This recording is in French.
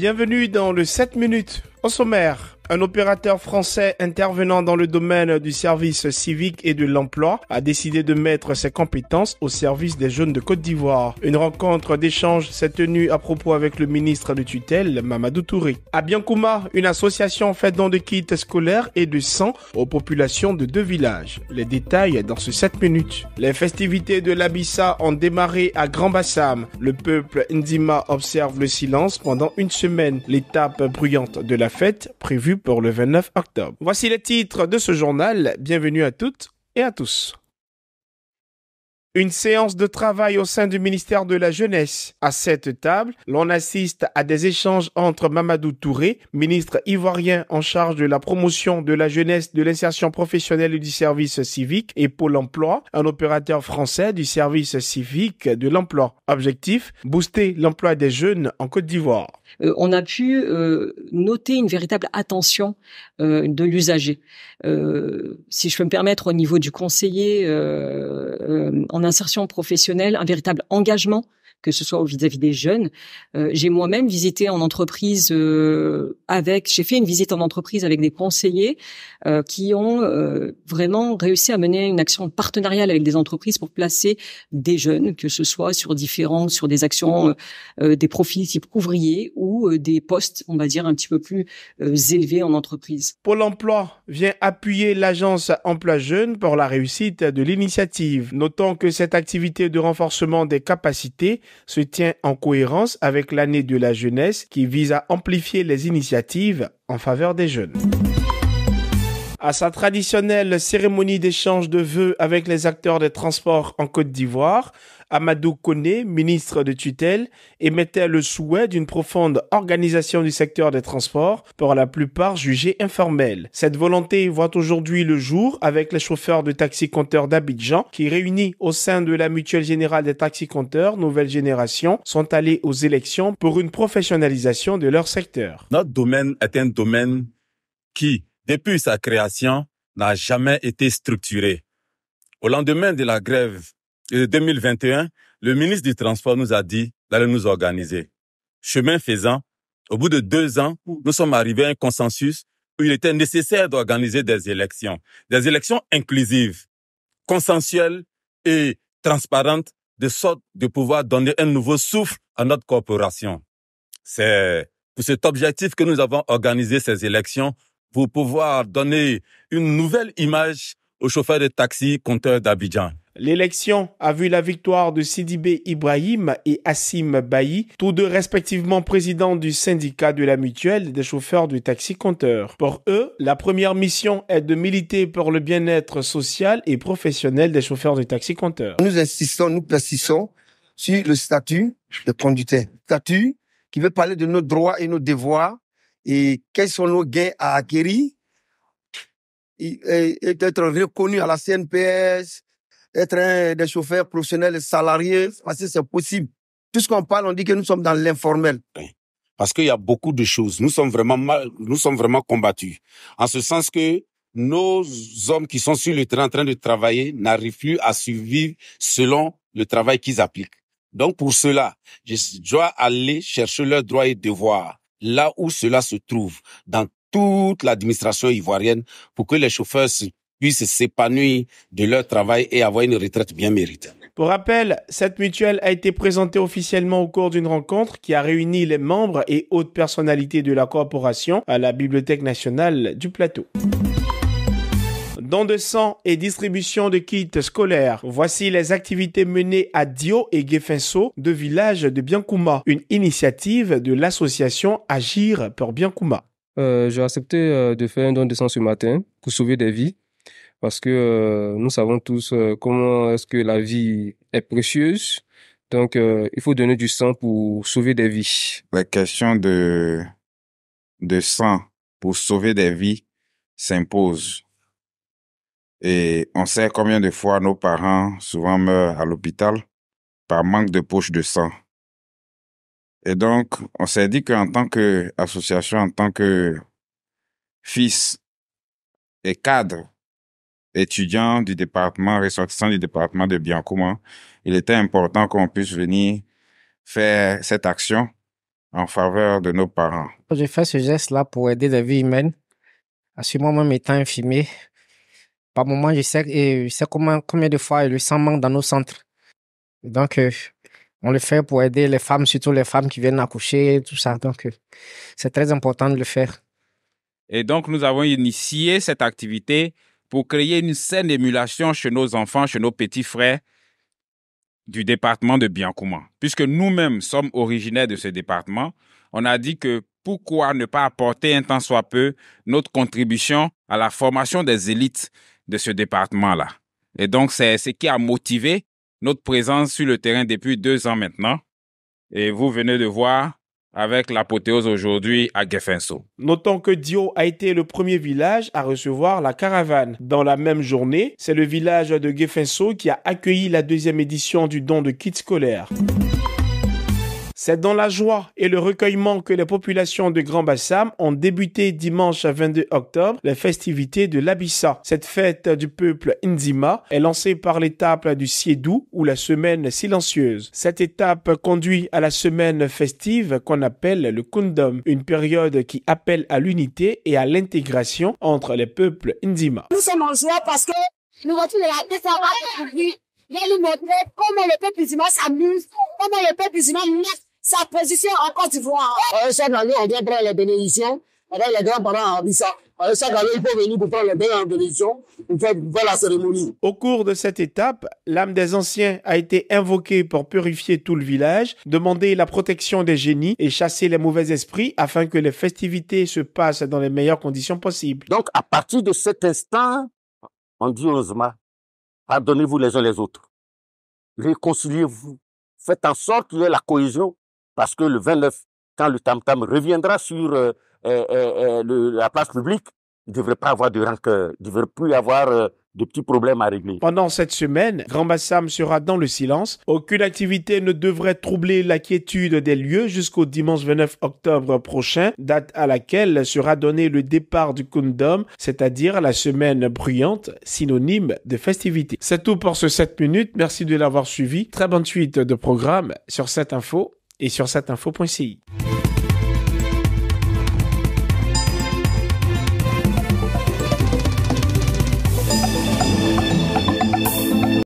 Bienvenue dans le 7 minutes. Au sommaire, un opérateur français intervenant dans le domaine du service civique et de l'emploi a décidé de mettre ses compétences au service des jeunes de Côte d'Ivoire. Une rencontre d'échange s'est tenue à propos avec le ministre de tutelle, Mamadou Touré. À Biancouma, une association fait don de kits scolaires et de sang aux populations de deux villages. Les détails dans ce 7 minutes. Les festivités de l'Abissa ont démarré à Grand Bassam. Le peuple Ndima observe le silence pendant une semaine. L'étape bruyante de la fête, prévue pour le 29 octobre. Voici les titres de ce journal. Bienvenue à toutes et à tous. Une séance de travail au sein du ministère de la Jeunesse. À cette table, l'on assiste à des échanges entre Mamadou Touré, ministre ivoirien en charge de la promotion de la jeunesse, de l'insertion professionnelle du service civique, et Pôle emploi, un opérateur français du service civique de l'emploi. Objectif, booster l'emploi des jeunes en Côte d'Ivoire. Euh, on a pu euh, noter une véritable attention euh, de l'usager. si je peux me permettre, au niveau du conseiller en insertion professionnelle, un véritable engagement que ce soit vis-à-vis des jeunes. Euh, j'ai moi-même visité en entreprise euh, avec, j'ai fait une visite en entreprise avec des conseillers euh, qui ont vraiment réussi à mener une action partenariale avec des entreprises pour placer des jeunes, que ce soit sur différents, sur des actions, des profils type ouvriers ou des postes, on va dire un petit peu plus élevés en entreprise. Pôle Emploi vient appuyer l'agence Emploi Jeune pour la réussite de l'initiative. notant que cette activité de renforcement des capacités se tient en cohérence avec l'année de la jeunesse qui vise à amplifier les initiatives en faveur des jeunes à sa traditionnelle cérémonie d'échange de vœux avec les acteurs des transports en Côte d'Ivoire, Amadou Koné, ministre de tutelle, émettait le souhait d'une profonde organisation du secteur des transports, pour la plupart jugée informelle. Cette volonté voit aujourd'hui le jour avec les chauffeurs de taxi-compteurs d'Abidjan, qui réunis au sein de la Mutuelle Générale des taxi compteurs Nouvelle Génération sont allés aux élections pour une professionnalisation de leur secteur. Notre domaine est un domaine qui depuis sa création, n'a jamais été structurée. Au lendemain de la grève de 2021, le ministre du Transport nous a dit d'aller nous organiser. Chemin faisant, au bout de deux ans, nous sommes arrivés à un consensus où il était nécessaire d'organiser des élections, des élections inclusives, consensuelles et transparentes, de sorte de pouvoir donner un nouveau souffle à notre corporation. C'est pour cet objectif que nous avons organisé ces élections pour pouvoir donner une nouvelle image aux chauffeurs de taxi compteurs d'Abidjan. L'élection a vu la victoire de Sidibé Ibrahim et Assim Bailly, tous deux respectivement présidents du syndicat de la mutuelle des chauffeurs de taxi compteur. Pour eux, la première mission est de militer pour le bien-être social et professionnel des chauffeurs de taxi compteur. Nous insistons, nous placissons sur le statut du conducteur. Statut qui veut parler de nos droits et nos devoirs et quels sont nos gains à acquérir, et, être reconnu à la CNPS, être un des chauffeurs professionnels salariés, parce que c'est possible. Tout ce qu'on parle, on dit que nous sommes dans l'informel. Parce qu'il y a beaucoup de choses. Nous sommes vraiment mal, nous sommes vraiment combattus. En ce sens que nos hommes qui sont sur le train, en train de travailler n'arrivent plus à survivre selon le travail qu'ils appliquent. Donc pour cela, je dois aller chercher leurs droits et devoirs là où cela se trouve, dans toute l'administration ivoirienne, pour que les chauffeurs puissent s'épanouir de leur travail et avoir une retraite bien méritée. Pour rappel, cette mutuelle a été présentée officiellement au cours d'une rencontre qui a réuni les membres et hautes personnalités de la corporation à la Bibliothèque nationale du Plateau. Don de sang et distribution de kits scolaires. Voici les activités menées à Dio et Gefenso, deux villages de Biancouma, une initiative de l'association Agir pour Biancouma. Euh, j'ai accepté euh, de faire un don de sang ce matin pour sauver des vies parce que euh, nous savons tous comment est-ce que la vie est précieuse. Donc, il faut donner du sang pour sauver des vies. La question de, de sang pour sauver des vies s'impose et on sait combien de fois nos parents souvent meurent à l'hôpital par manque de poche de sang. Et donc, on s'est dit qu'en tant qu'association, en tant que fils et cadre étudiant du département, ressortissant du département de Biancouma, hein, il était important qu'on puisse venir faire cette action en faveur de nos parents. J'ai fait ce geste-là pour aider la vie humaine. Assumons moment même étant infirmier, par moment, je sais, et combien de fois le sang manque dans nos centres. donc, euh, on le fait pour aider les femmes, surtout les femmes qui viennent accoucher, tout ça. Donc, euh, c'est très important de le faire. Et donc, nous avons initié cette activité pour créer une saine émulation chez nos enfants, chez nos petits frères du département de Biancouma. Puisque nous-mêmes sommes originaires de ce département, on a dit que pourquoi ne pas apporter un tant soit peu notre contribution à la formation des élites de ce département-là. Et donc, c'est ce qui a motivé notre présence sur le terrain depuis deux ans maintenant. Et vous venez de voir avec l'apothéose aujourd'hui à geffenso Notons que Dio a été le premier village à recevoir la caravane. Dans la même journée, c'est le village de geffenso qui a accueilli la deuxième édition du don de kits scolaires. C'est dans la joie et le recueillement que les populations de Grand Bassam ont débuté dimanche 22 octobre les festivités de l'Abissa. Cette fête du peuple Nzima est lancée par l'étape du Siedou ou la semaine silencieuse. Cette étape conduit à la semaine festive qu'on appelle le Kundum, une période qui appelle à l'unité et à l'intégration entre les peuples Nzima. Nous sommes que nous le peuple s'amuse, comment le peuple sa position en Au cours de cette étape, l'âme des anciens a été invoquée pour purifier tout le village, demander la protection des génies et chasser les mauvais esprits afin que les festivités se passent dans les meilleures conditions possibles. Donc, à partir de cet instant, on dit pardonnez-vous les uns les autres. Réconciliez-vous. Faites en sorte qu'il y ait la cohésion parce que le 29, quand le tam-tam reviendra sur euh, euh, euh, la place publique, il ne devrait pas avoir de rancœur, il ne devrait plus avoir de petits problèmes à régler. Pendant cette semaine, Grand Bassam sera dans le silence. Aucune activité ne devrait troubler la quiétude des lieux jusqu'au dimanche 29 octobre prochain, date à laquelle sera donné le départ du Kundom, c'est-à-dire la semaine bruyante, synonyme de festivité. C'est tout pour ce 7 minutes. Merci de l'avoir suivi. Très bonne suite de programme sur cette info et sur satinfo.ci.